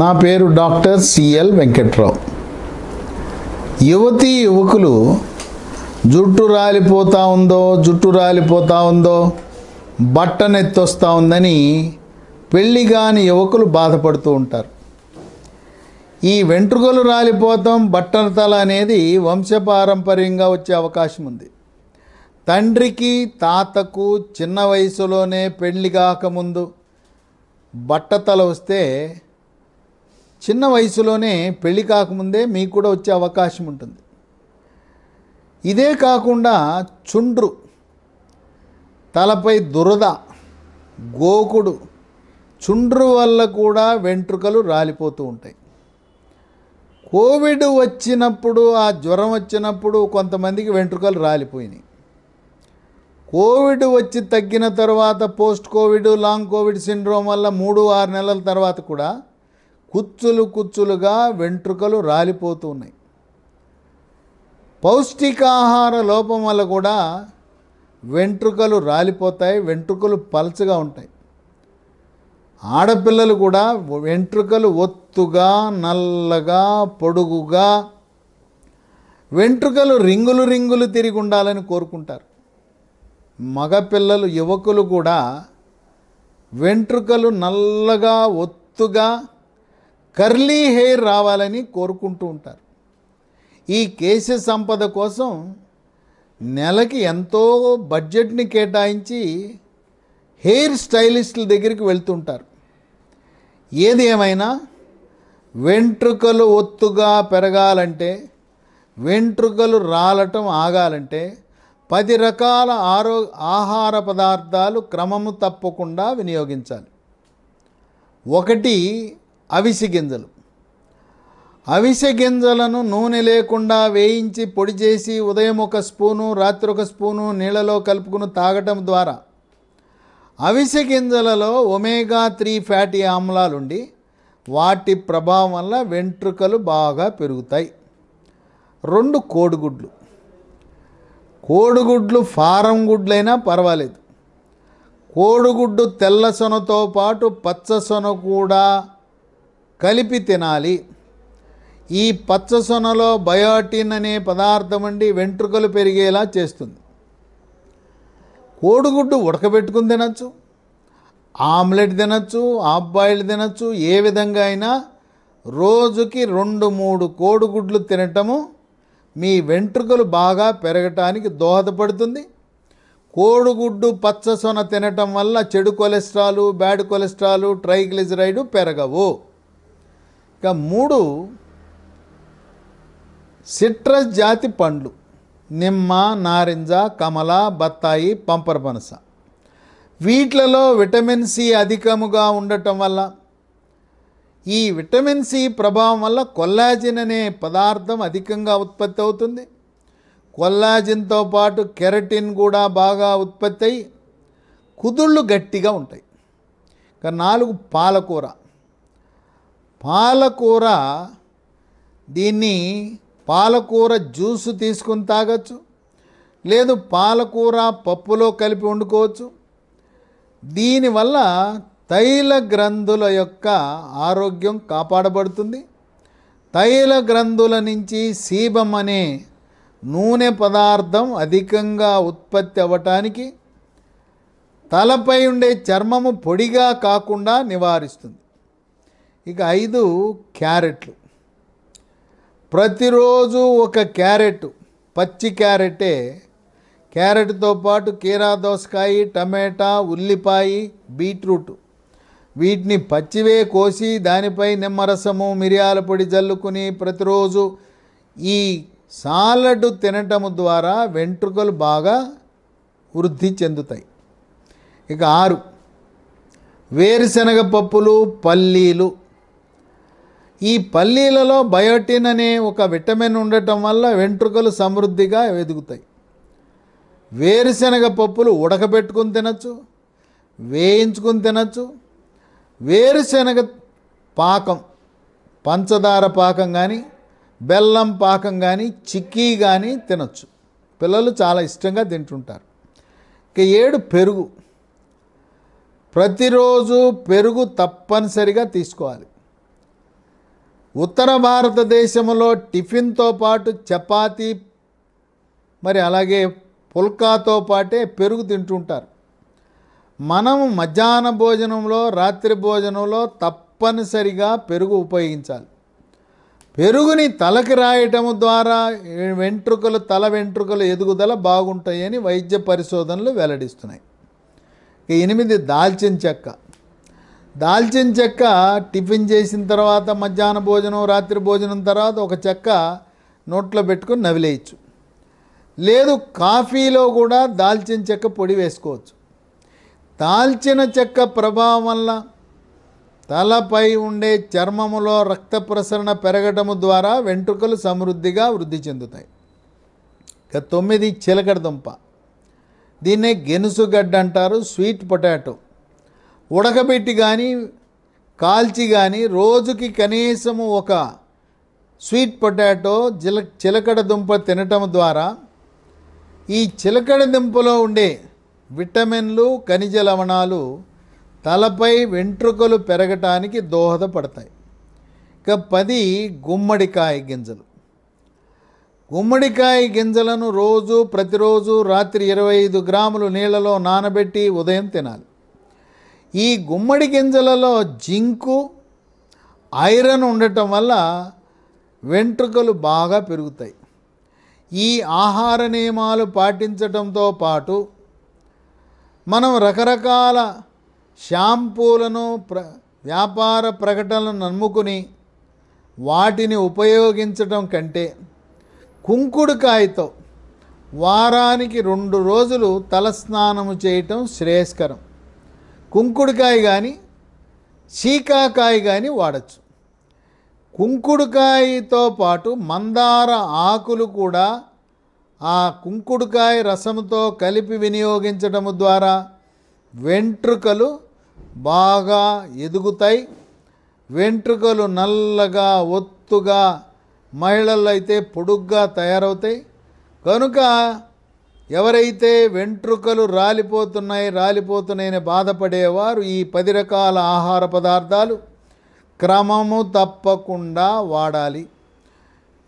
నా పేరు doctor CL Venkatrao యువతీ యువకులు జుట్టు రాలిపోతా ఉందో జుట్టు రాలిపోతా ఉందో బట్టనెత్తొస్తూ ఉందని పెళ్ళి కాని యువకులు బాధపడుతూ ఉంటారు ఈ వెంట్రుకలు రాలిపోతాం బట్టనతల అనేది వంశపారంపర్యంగా వచ్చే అవకాశం ఉంది తండ్రికి తాతకు చిన్న వయసులోనే పెళ్లి కాకముందు బట్టతల వస్తే చిన్న వయసులోనే పెళ్ళి కాకముందే మీకు కూడా వచ్చే అవకాశం ఉంటుంది ఇదే కాకుండా చుండ్రు తలపై దురద గోకుడు చుండ్రు వల్ల కూడా వెంట్రుకలు రాలిపోతూ ఉంటాయి కోవిడ్ వచ్చినప్పుడు ఆ జ్వరం వచ్చినప్పుడు కొంతమందికి వెంట్రుకలు రాలిపోయినాయి కోవిడ్ వచ్చి తగ్గిన తర్వాత post COVID long COVID syndrome వల్ల మూడు ఆరు నెలల తర్వాత కూడా కుచ్చులు కుచ్చులుగా వెంట్రుకలు రాలిపోతూ ఉన్నాయి పౌష్టికాహార లోపం వల్ల కూడా వెంట్రుకలు రాలిపోతాయి వెంట్రుకలు పలచగా ఉంటాయి ఆడపిల్లలు కూడా వెంట్రుకలు ఒత్తుగా నల్లగా పొడుగుగా వెంట్రుకలు రింగులు రింగులు తిరిగి ఉండాలని కోరుకుంటారు మగపిల్లలు యువకులు కూడా వెంట్రుకలు నల్లగా ఒత్తుగా కర్లీ హెయిర్ రావాలని కోరుకుంటూ ఉంటారు ఈ కేశ సంపద కోసం నెలకి ఎంతో బడ్జెట్ని కేటాయించి హెయిర్ స్టైలిస్టుల దగ్గరికి వెళ్తుంటారు ఏది ఏమైనా వెంట్రుకలు ఒత్తుగా పెరగాలంటే వెంట్రుకలు రాలటం ఆగాలంటే పది రకాల ఆరో ఆహార పదార్థాలు క్రమము తప్పకుండా వినియోగించాలి ఒకటి అవిసి గింజలు అవిసె గింజలను నూనె లేకుండా వేయించి పొడి చేసి ఉదయం ఒక స్పూను రాత్రి ఒక స్పూను నీళ్ళలో కలుపుకుని తాగటం ద్వారా అవిసె గింజలలో ఒమేగా త్రీ ఫ్యాటీ ఆమ్లాలుండి వాటి ప్రభావం వల్ల వెంట్రుకలు బాగా పెరుగుతాయి రెండు కోడిగుడ్లు కోడిగుడ్లు ఫారం గుడ్లైనా పర్వాలేదు కోడిగుడ్డు తెల్ల సొనతో పాటు పచ్చ సొన కూడా కలిపి తినాలి ఈ పచ్చసొనలో బయోటిన్ అనే పదార్థం అండి వెంట్రుకలు పెరిగేలా చేస్తుంది కోడిగుడ్డు ఉడకబెట్టుకుని తినచ్చు ఆమ్లెట్ తినచ్చు హాఫ్ బాయిల్ తినచ్చు ఏ విధంగా అయినా రోజుకి రెండు మూడు కోడిగుడ్లు తినటము మీ వెంట్రుకలు బాగా పెరగటానికి దోహదపడుతుంది కోడిగుడ్డు పచ్చసొన తినటం వల్ల చెడు కొలెస్ట్రాలు బ్యాడ్ కొలెస్ట్రాలు ట్రైగ్లిజరైడ్ పెరగవు ఇక మూడు సిట్రస్ జాతి పండ్లు నిమ్మ నారింజ కమల బత్తాయి పంపర పనస వీటిలలో విటమిన్ సి అధికముగా ఉండటం వల్ల ఈ విటమిన్ సి ప్రభావం వల్ల కొల్లాజిన్ అనే పదార్థం అధికంగా ఉత్పత్తి అవుతుంది కొల్లాజిన్తో పాటు కెరటిన్ కూడా బాగా ఉత్పత్తి అయ్యి కుదుళ్ళు గట్టిగా ఉంటాయి ఇక నాలుగు పాలకూర పాలకూర దీన్ని పాలకూర జ్యూస్ తీసుకుని తాగచ్చు లేదు పాలకూర పప్పులో కలిపి వండుకోవచ్చు దీనివల్ల తైల గ్రంథుల యొక్క ఆరోగ్యం కాపాడబడుతుంది తైల గ్రంథుల నుంచి సీబం అనే నూనె పదార్థం అధికంగా ఉత్పత్తి అవ్వటానికి తలపై ఉండే చర్మము పొడిగా కాకుండా నివారిస్తుంది ఇక ఐదు క్యారెట్లు ప్రతిరోజు ఒక క్యారెట్ పచ్చి క్యారెటే క్యారెట్తో పాటు కీరా దోసకాయ టమాటా ఉల్లిపాయ బీట్రూట్ వీటిని పచ్చివే కోసి దానిపై నిమ్మరసము మిరియాల పొడి జల్లుకుని ప్రతిరోజు ఈ సాలడ్ తినటము ద్వారా వెంట్రుకలు బాగా వృద్ధి చెందుతాయి ఇక ఆరు వేరుశనగ పప్పులు పల్లీలు ఈ పల్లీలలో బయోటిన్ అనే ఒక విటమిన్ ఉండటం వల్ల వెంట్రుకలు సమృద్ధిగా ఎదుగుతాయి వేరుశనగ పప్పులు ఉడకబెట్టుకుని తినచ్చు వేయించుకుని తినచ్చు వేరుశనగ పాకం పంచదార పాకం కానీ బెల్లం పాకం కానీ చిక్కీ కానీ తినచ్చు పిల్లలు చాలా ఇష్టంగా తింటుంటారు ఇక ఏడు పెరుగు ప్రతిరోజు పెరుగు తప్పనిసరిగా తీసుకోవాలి ఉత్తర భారతదేశంలో టిఫిన్తో పాటు చపాతి మరి అలాగే పుల్కాతో పాటే పెరుగు తింటుంటారు మనం మధ్యాహ్న భోజనంలో రాత్రి భోజనంలో తప్పనిసరిగా పెరుగు ఉపయోగించాలి పెరుగుని తలకి రాయటం ద్వారా వెంట్రుకలు తల వెంట్రుకలు ఎదుగుదల బాగుంటాయని వైద్య పరిశోధనలు వెల్లడిస్తున్నాయి ఎనిమిది దాల్చిన చెక్క దాల్చిన చెక్క టిఫిన్ చేసిన తర్వాత మధ్యాహ్న భోజనం రాత్రి భోజనం తర్వాత ఒక చెక్క నోట్లో పెట్టుకుని నవిలేయచ్చు లేదు కాఫీలో కూడా దాల్చిన చెక్క పొడి వేసుకోవచ్చు దాల్చిన చెక్క ప్రభావం వల్ల తలపై ఉండే చర్మములో రక్త ప్రసరణ పెరగటము ద్వారా వెంట్రుకలు సమృద్ధిగా వృద్ధి చెందుతాయి ఇక తొమ్మిది చిలకడ దుంప దీన్నే గెనుసుగడ్డ అంటారు స్వీట్ పొటాటో ఉడకబెట్టి కానీ కాల్చి కానీ రోజుకి కనీసము ఒక స్వీట్ పొటాటో జిల చిలకడ దుంప తినటం ద్వారా ఈ చిలకడ దుంపలో ఉండే విటమిన్లు ఖనిజ లవణాలు తలపై వెంట్రుకలు పెరగటానికి దోహదపడతాయి ఇక పది గుమ్మడికాయ గింజలు గుమ్మడికాయ గింజలను రోజు ప్రతిరోజు రాత్రి ఇరవై ఐదు గ్రాములు నీళ్లలో నానబెట్టి ఉదయం తినాలి ఈ గుమ్మడి గింజలలో జింకు ఐరన్ ఉండటం వల్ల వెంట్రుకలు బాగా పెరుగుతాయి ఈ ఆహార నియమాలు పాటించటంతో పాటు మనం రకరకాల షాంపూలను ప్ర వ్యాపార ప్రకటనలను నమ్ముకుని వాటిని ఉపయోగించటం కంటే కుంకుడుకాయతో వారానికి రెండు రోజులు తలస్నానము చేయటం శ్రేయస్కరం కుంకుడుకాయ కానీ చీకాకాయ కానీ వాడచ్చు కుంకుడుకాయతో పాటు మందార ఆకులు కూడా ఆ కుంకుడుకాయ రసంతో కలిపి వినియోగించడం ద్వారా వెంట్రుకలు బాగా ఎదుగుతాయి వెంట్రుకలు నల్లగా ఒత్తుగా మహిళలు అయితే పొడుగ్గా తయారవుతాయి కనుక ఎవరైతే వెంట్రుకలు రాలిపోతున్నాయి రాలిపోతున్నాయని బాధపడేవారు ఈ పది రకాల ఆహార పదార్థాలు క్రమము తప్పకుండా వాడాలి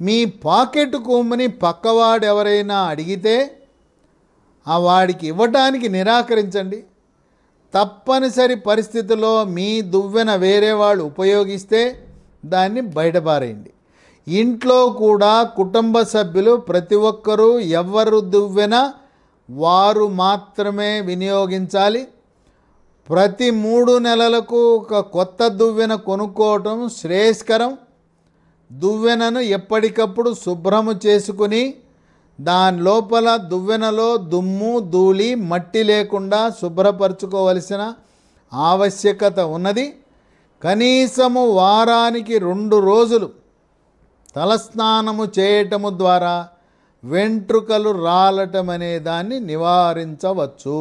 మీ పాకెట్ కొమ్మని పక్కవాడు ఎవరైనా అడిగితే ఆ వాడికి ఇవ్వటానికి నిరాకరించండి తప్పనిసరి పరిస్థితుల్లో మీ దువ్వెన వేరే వాళ్ళు ఉపయోగిస్తే దాన్ని బయటపారేయండి ఇంట్లో కూడా కుటుంబ సభ్యులు ప్రతి ఒక్కరూ ఎవరు దువ్వెన వారు మాత్రమే వినియోగించాలి ప్రతి మూడు నెలలకు ఒక కొత్త దువ్వెన కొనుక్కోవటం శ్రేయస్కరం దువ్వెనను ఎప్పటికప్పుడు శుభ్రము చేసుకుని దాని లోపల దువ్వెనలో దుమ్ము ధూళి మట్టి లేకుండా శుభ్రపరచుకోవలసిన ఆవశ్యకత ఉన్నది కనీసము వారానికి రెండు రోజులు తలస్నానము చేయటము ద్వారా వెంట్రుకలు రాలటమనే దాన్ని నివారించవచ్చు